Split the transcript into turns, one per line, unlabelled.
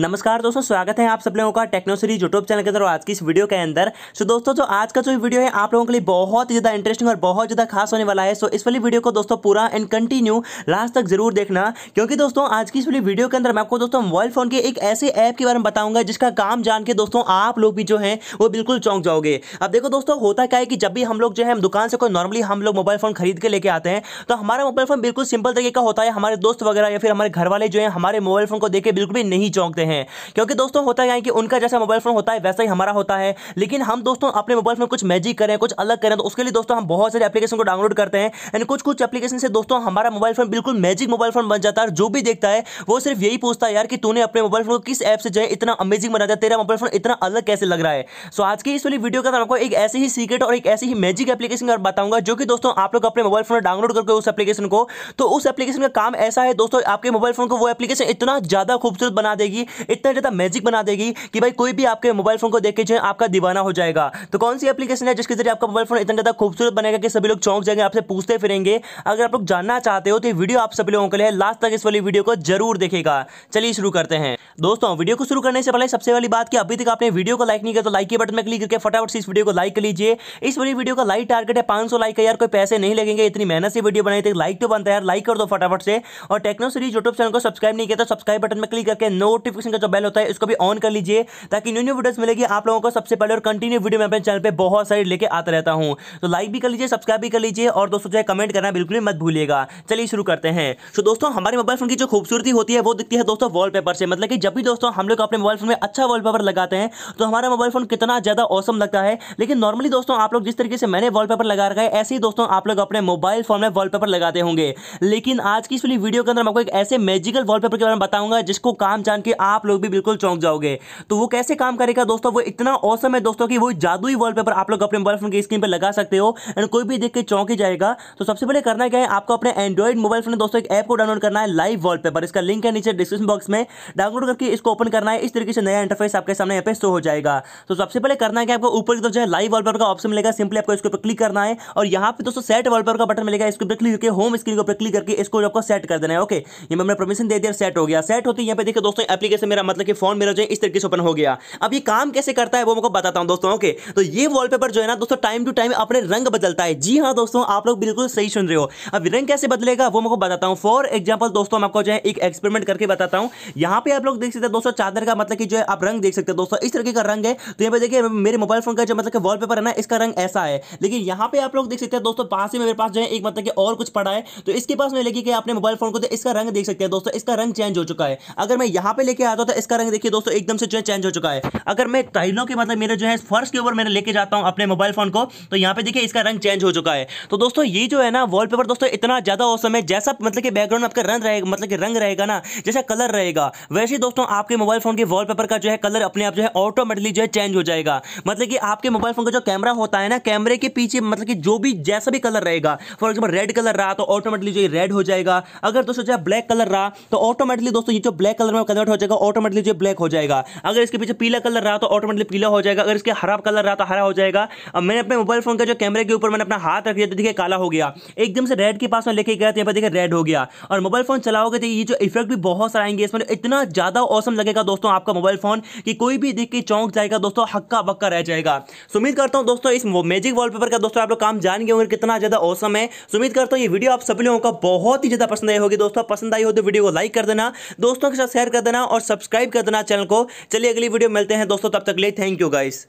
नमस्कार दोस्तों स्वागत है आप सब लोगों का टेक्नो सीरीज यूट्यूब चैनल के अंदर आज की इस वीडियो के अंदर सो दोस्तों जो आज का जो वीडियो है आप लोगों के लिए बहुत ज़्यादा इंटरेस्टिंग और बहुत ज़्यादा खास होने वाला है सो इस वाली वीडियो को दोस्तों पूरा एंड कंटिन्यू लास्ट तक जरूर देखना क्योंकि दोस्तों आज की इस वाली वीडियो के अंदर मैं आपको दोस्तों मोबाइल फोन के एक ऐसे ऐप के बारे में बताऊंगा जिसका काम जान के दोस्तों आप लोग भी जो है वो बिल्कुल चौंक जाओगे अब देखो दोस्तों होता क्या है कि जब भी हम लोग जो है दुकान से कोई नॉर्मली हम लोग मोबाइल फोन खरीद के लेके आते हैं तो हमारा मोबाइल फोन बिल्कुल सिंपल तरीके का होता है हमारे दोस्त वगैरह या फिर हमारे घर वाले जो है हमारे मोबाइल फोन को देखे बिल्कुल भी नहीं चौंकते हैं क्योंकि दोस्तों होता है कि उनका जैसा मोबाइल फ़ोन होता है वैसा ही हमारा होता है लेकिन हम दोस्तों अपने मोबाइल फोन कुछ मैजिक करें कुछ अलग करें तो उसके लिए दोस्तों हम बहुत सारे एप्लीकेशन को डाउनलोड करते हैं एंड कुछ कुछ एप्लीकेशन से दोस्तों हमारा मोबाइल फ़ोन बिल्कुल मैजिक मोबाइल फ़ोन बन जाता है जो भी देखता है वो सिर्फ यही पूछता है यार कि तूने अपने मोबाइल फ़ोन को किस ऐप से जो है इतना अमेजिंग बना दिया तेरा मोबाइल फ़ोन इतना अलग कैसे लग रहा है सो आज की इस वाली वीडियो का आपको एक ऐसी ही सीक्रेट और एक ऐसी ही मैजिक एप्लीकेशन बताऊंगा जो कि दोस्तों आप लोग अपने मोबाइल फ़ोन डाउनलोड करके उस एप्लीकेशन को तो उस एप्लीकेशन का काम ऐसा है दोस्तों आपके मोबाइल फ़ोन को वो एप्लीकेशन इतना ज़्यादा खूबसूरत बना देगी इतना ज़्यादा मैजिक बना देगी कि भाई कोई भी आपके मोबाइल फ़ोन को देख के जो है आपका दीवाना हो जाएगा तो कौन सी एप्लीकेशन है जिसके जरिए आपका मोबाइल फ़ोन इतना ज़्यादा खूबसूरत बनेगा कि सभी लोग चौंक जाएंगे आपसे पूछते फिरेंगे अगर आप लोग जानना चाहते हो तो वीडियो आप सभी लोगों के लिए लास्ट तक इस वाली वीडियो को जरूर देखेगा चलिए शुरू करते हैं दोस्तों वीडियो को शुरू करने से पहले सबसे पहली बात कि अभी तक आपने वीडियो को लाइक नहीं किया तो लाइक के बटन में क्लिक करके फटाफट से इस वीडियो को लाइक कर लीजिए इस वाली वीडियो का लाइक टारगेट है पांच लाइक का यार कोई पैसे नहीं लगेंगे इतनी मेहनत से वीडियो बनाई थी लाइक तो बनता है यार लाइक कर दो फटाफट से और टेक्नो सीरीज यूट्यूब चैनल को सब्सक्राइब नहीं किया तो सब्सक्राइब बटन में क्लिक करके नोटिफिक नोटिफिकेशन का जो बेल होता है इसको भी ऑन कर लीजिए ताकि न्यू न्यू वीडियोस मिलेगी आप लोगों को सबसे पहले और कंटिन्यू वीडियो मैं अपने चैनल पर बहुत सारी लेके आता रहता हूँ तो लाइक भी कर लीजिए सब्सक्राइब भी कर लीजिए और दोस्तों जो है कमेंट करना बिल्कुल भी मत भूलिएगा चलिए शुरू करते हैं तो दोस्तों हमारे मोबाइल फोन की जो खूबसूरती होती है वो दिखती है दोस्तों वॉल से मतलब कि जब भी दोस्तों हम लोग अपने मोबाइल फोन में अच्छा वॉल लगाते हैं तो हमारा मोबाइल फोन कितना ज़्यादा औसम लगता है लेकिन नॉर्मली दोस्तों आप लोग जिस तरीके से मैंने वॉलपेपर लगा रखा है ऐसे ही दोस्तों आप लोग अपने मोबाइल फोन में वॉलपेपर लगाते होंगे लेकिन आज की इस वीडियो के अंदर मैं आपको एक ऐसे मैजिकल वॉलपेपर के बारे में बताऊंगा जिसको काम जान के आप लोग भी बिल्कुल चौंक जाओगे तो वो कैसे काम करेगा दोस्तों वो इतना औसम है दोस्तों की वो जादुई वॉलपेपर आप लोग अपने मोबाइल फोन की स्क्रीन पर लगा सकते हो एंड कोई भी देख के चौंक ही जाएगा तो सबसे पहले करना क्या है आपको अपने एंड्रॉइड मोबाइल फोन दोस्तों एक ऐप को डाउनलोड करना है लाइव वॉल इसका लिंक है नीचे डिस्क्रिप्शन बॉक्स में डाउनलोड करके इसको ओपन करना है इस तरीके से नया इंटरफेस आपके सामने यहाँ पे शो हो जाएगा तो सबसे पहले करना है कि आपको ऊपर की तरफ जो है लाइव वॉलपेपर का ऑप्शन मिलेगा सिंपली आपको इसके ऊपर क्लिक करना है और यहाँ पे दोस्तों सेट वॉलपेपर का बटन मिलेगा इसके ऊपर क्लिक करके होम स्क्रीन के ऊपर क्लिक करके इसको आपको सेट कर देना है ओके ये मैंने परमिशन दे दिया सेट हो गया सेट होती है यहाँ पे देखिए दोस्तों एप्लीकेशन से मेरा मतलब कि फोन मेरा जो है इस तरीके से ओपन हो गया अब ये काम कैसे करता है वो मैं बताता हूँ दोस्तों ओके तो ये वॉलपेपर जो है ना दोस्तों टाइम टू टाइम अपने रंग बदलता है जी हाँ दोस्तों आप लोग बिल्कुल सही सुन रहे हो अब रंग कैसे बदलेगा वो मैं बताता हूँ फॉर एग्जाम्पल दोस्तों आपको जो है एक एक्सपेरिमेंट करके बताता हूँ यहाँ पे आप लोग देख सकते हैं दोस्तों चादर का मतलब कि जो है आप रंग देख सकते हैं दोस्तों इस तरीके का रंग है तो यहाँ पे देखिए मेरे मोबाइल फोन का जो मतलब वॉल पेपर है ना इसका रंग ऐसा है लेकिन यहाँ पे आप लोग देख सकते हैं दोस्तों पास ही मेरे पास जो है एक मतलब कि और कुछ पड़ा है तो इसके पास में लेके अपने मोबाइल फोन को इसका रंग देख सकते हैं दोस्तों इसका रंग चेंज हो चुका है अगर मैं यहाँ पे लेके आता था इसका रंग देखिए दोस्तों एकदम से जो है चेंज हो चुका है अगर मैं टाइलों के मतलब मेरे जो है फर्श के ऊपर मैंने लेके जाता हूँ अपने मोबाइल फोन को तो यहाँ पे देखिए इसका रंग चेंज हो चुका है तो दोस्तों ये जो है ना वॉलपेपर दोस्तों इतना ज्यादा औसम है जैसा मतलब कि बैकग्राउंड आपका रंग रहेगा मतलब कि रंग रहेगा ना जैसा कलर रहेगा वैसे दोस्तों आपके मोबाइल फोन के वॉलपेपर का जो है कलर अपने आप जो है ऑटोमेटिकली जो है चेंज हो जाएगा मतलब कि आपके मोबाइल फोन का जो कैमरा होता है ना कैमरे के पीछे मतलब कि जो भी जैसा भी कलर रहेगा फॉर एग्जाम्पल रेड कलर रहा तो ऑटोमेटिकली जो रेड हो जाएगा अगर दोस्तों जो है ब्लैक कलर रहा तो ऑटोमेटिकली दोस्तों ये जो ब्लैक कलर में कन्वर्ट हो जाएगा ऑटोमेटिकली जो ब्लैक हो जाएगा अगर इसके पीछे पीला कलर रहा तो ऑटोमेटिकली पीला हो जाएगा अगर इसके हरा कलर रहा तो हरा हो जाएगा अब मैंने अपने मोबाइल फोन का जो कैमरे के ऊपर मैंने अपना हाथ रख दिया तो देखिए काला हो गया एकदम से रेड के पास में लेके गया तो यहाँ पर देखिए रेड हो गया और मोबाइल फोन चलाओगे तो ये जो इफेक्ट भी बहुत सारे आएंगे इसमें इतना ज़्यादा औसम लगेगा दोस्तों आपका मोबाइल फोन कि कोई भी देख के चौंक जाएगा दोस्तों हक्का बक्का रह जाएगा सो उम्मीद करता हूँ दोस्तों इस मैजिक वॉलपेपर का दोस्तों आप लोग काम जान गए होंगे कितना ज़्यादा औसम है सो उम्मीद करता हूँ ये वीडियो आप सभी लोगों का बहुत ही ज़्यादा पसंद आई होगी दोस्तों पसंद आई हो तो वीडियो को लाइक कर देना दोस्तों के साथ शेयर कर देना और सब्सक्राइब कर देना चैनल को चलिए अगली वीडियो मिलते हैं दोस्तों तब तक ले थैंक यू गाइस